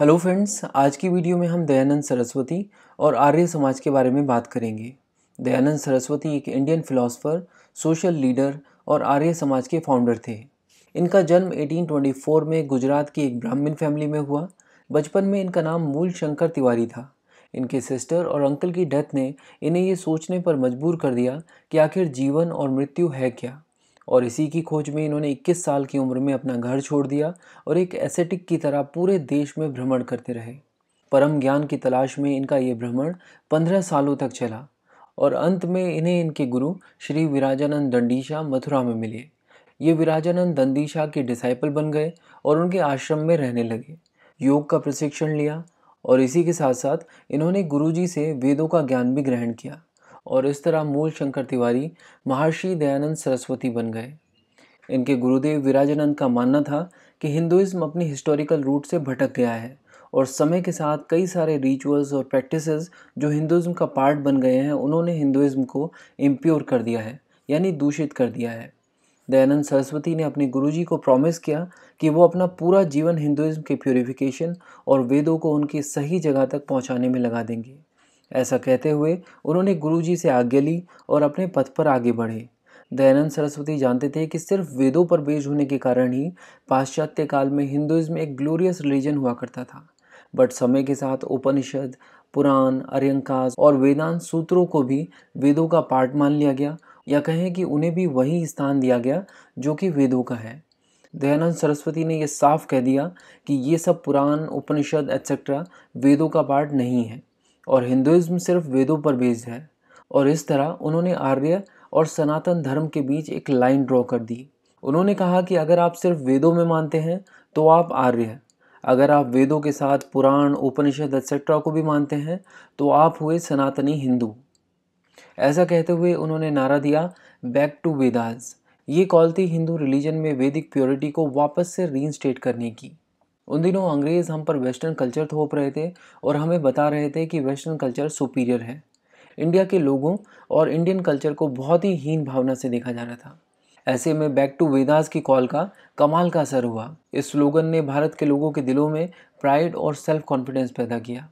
hello friends आज की video में हम दयानंद सरस्वती और आर्य समाज के बारे में बात करेंगे दयानंद सरस्वती एक इंडियन फिलोसोफर सोशल लीडर और आर्य समाज के फाउंडर थे इनका जन्म 1824 में गुजरात की एक ब्राह्मण फैमिली में हुआ बचपन में इनका नाम मूल शंकर तिवारी था इनके सिस्टर और अंकल की डेथ ने इन्हें ये सोचने पर मजबूर कर दिया कि आखिर जीवन और मृत्यु है क्या और इसी की खोज में इन्होंने 21 साल की उम्र में अपना घर छोड़ दिया और एक एसेटिक की तरह पूरे देश में भ्रमण करते रहे परम ज्ञान की तलाश में इनका ये भ्रमण पंद्रह सालों तक चला और अंत में इन्हें इनके गुरु श्री विराजानंद दंडीशा मथुरा में मिले ये विराजानंद दंडीशा के डिसाइपल बन गए और उनके आश्रम में रहने लगे योग का प्रशिक्षण लिया और इसी के साथ साथ इन्होंने गुरुजी से वेदों का ज्ञान भी ग्रहण किया और इस तरह मूल शंकर तिवारी महर्षि दयानंद सरस्वती बन गए इनके गुरुदेव विराजानंद का मानना था कि हिंदुज़्म अपनी हिस्टोरिकल रूट से भटक गया है और समय के साथ कई सारे रिचुअल्स और प्रैक्टिसेस जो हिंदुज़्म का पार्ट बन गए हैं उन्होंने हिंदुज़्म को इम्प्योर कर दिया है यानी दूषित कर दिया है दयानंद सरस्वती ने अपने गुरुजी को प्रॉमिस किया कि वो अपना पूरा जीवन हिंदुज़्म के प्योरिफिकेशन और वेदों को उनकी सही जगह तक पहुंचाने में लगा देंगे ऐसा कहते हुए उन्होंने गुरुजी से आज्ञा ली और अपने पथ पर आगे बढ़े दयानंद सरस्वती जानते थे कि सिर्फ वेदों पर बेज होने के कारण ही पाश्चात्य काल में हिंदुइज़्म एक ग्लोरियस रिलीजन हुआ करता था बट समय के साथ उपनिषद पुराण अर्यंकाश और वेदांत सूत्रों को भी वेदों का पार्ट मान लिया गया या कहें कि उन्हें भी वही स्थान दिया गया जो कि वेदों का है दयानंद सरस्वती ने यह साफ कह दिया कि ये सब पुराण उपनिषद एक्सेट्रा वेदों का पार्ट नहीं है और हिंदुज़्म सिर्फ वेदों पर बेस्ड है और इस तरह उन्होंने आर्य और सनातन धर्म के बीच एक लाइन ड्रॉ कर दी उन्होंने कहा कि अगर आप सिर्फ वेदों में मानते हैं तो आप आर्य हैं अगर आप वेदों के साथ पुराण उपनिषद एक्सेट्रा को भी मानते हैं तो आप हुए सनातनी हिंदू ऐसा कहते हुए उन्होंने नारा दिया बैक टू वेदास ये कॉल थी हिंदू रिलीजन में वैदिक प्योरिटी को वापस से रीइंस्टेट करने की उन दिनों अंग्रेज़ हम पर वेस्टर्न कल्चर थोप रहे थे और हमें बता रहे थे कि वेस्टर्न कल्चर सुपीरियर है इंडिया के लोगों और इंडियन कल्चर को बहुत ही हीन भावना से देखा जा रहा था ऐसे में बैक टू वेदास की कॉल का कमाल का असर हुआ इस स्लोगन ने भारत के लोगों के दिलों में प्राइड और सेल्फ कॉन्फिडेंस पैदा किया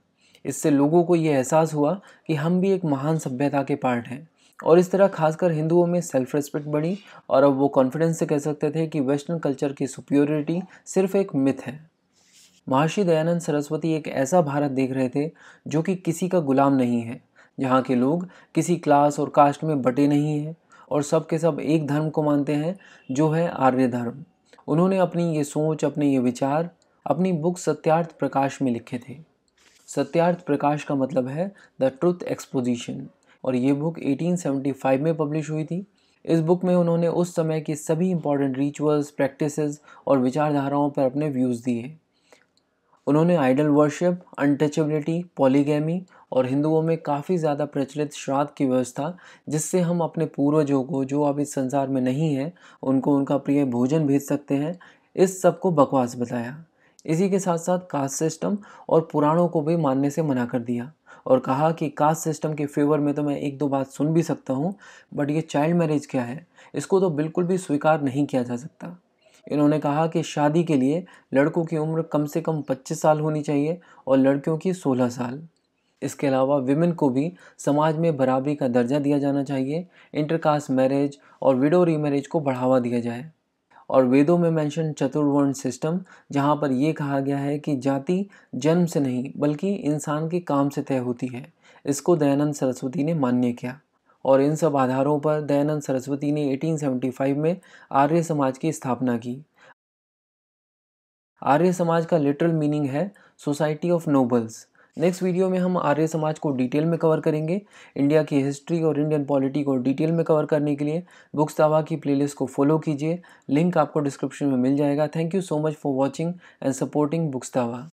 इससे लोगों को ये एहसास हुआ कि हम भी एक महान सभ्यता के पार्ट हैं और इस तरह खासकर हिंदुओं में सेल्फ रिस्पेक्ट बढ़ी और अब वो कॉन्फिडेंस से कह सकते थे कि वेस्टर्न कल्चर की सुपियोरिटी सिर्फ एक मिथ है महर्षि दयानंद सरस्वती एक ऐसा भारत देख रहे थे जो कि किसी का गुलाम नहीं है जहाँ के लोग किसी क्लास और कास्ट में बटे नहीं हैं और सब के सब एक धर्म को मानते हैं जो है आर्य धर्म उन्होंने अपनी ये सोच अपने ये विचार अपनी बुक सत्यार्थ प्रकाश में लिखे थे सत्यार्थ प्रकाश का मतलब है द ट्रुथ एक्सपोजिशन और ये बुक 1875 में पब्लिश हुई थी इस बुक में उन्होंने उस समय के सभी इंपॉर्टेंट रिचुअल्स प्रैक्टिसेस और विचारधाराओं पर अपने व्यूज़ दिए उन्होंने आइडल वर्शिप अनटचेबिलिटी पॉलीगैमी और हिंदुओं में काफ़ी ज़्यादा प्रचलित श्राद्ध की व्यवस्था जिससे हम अपने पूर्वजों को जो अब इस संसार में नहीं है उनको उनका प्रिय भोजन भेज सकते हैं इस सब को बकवास बताया इसी के साथ साथ कास्ट सिस्टम और पुराणों को भी मानने से मना कर दिया और कहा कि कास्ट सिस्टम के फेवर में तो मैं एक दो बात सुन भी सकता हूँ बट ये चाइल्ड मैरिज क्या है इसको तो बिल्कुल भी स्वीकार नहीं किया जा सकता इन्होंने कहा कि शादी के लिए लड़कों की उम्र कम से कम 25 साल होनी चाहिए और लड़कियों की 16 साल इसके अलावा विमेन को भी समाज में बराबरी का दर्जा दिया जाना चाहिए इंटरकास्ट मैरिज और विडो री मैरिज को बढ़ावा दिया जाए और वेदों में मेंशन चतुर्वर्ण सिस्टम जहाँ पर यह कहा गया है कि जाति जन्म से नहीं बल्कि इंसान के काम से तय होती है इसको दयानंद सरस्वती ने मान्य किया और इन सब आधारों पर दयानंद सरस्वती ने 1875 में आर्य समाज की स्थापना की आर्य समाज का लिटरल मीनिंग है society of nobles next video में हम आर्य समाज को डिटेल में कवर करेंगे इंडिया की हिस्ट्री और इंडियन पॉलिटी को डिटेल में कवर करने के लिए बुक्स दावा की प्लेलिस्ट को फॉलो कीजिए लिंक आपको डिस्क्रिप्शन में मिल जाएगा thank you so much for watching and supporting books दावा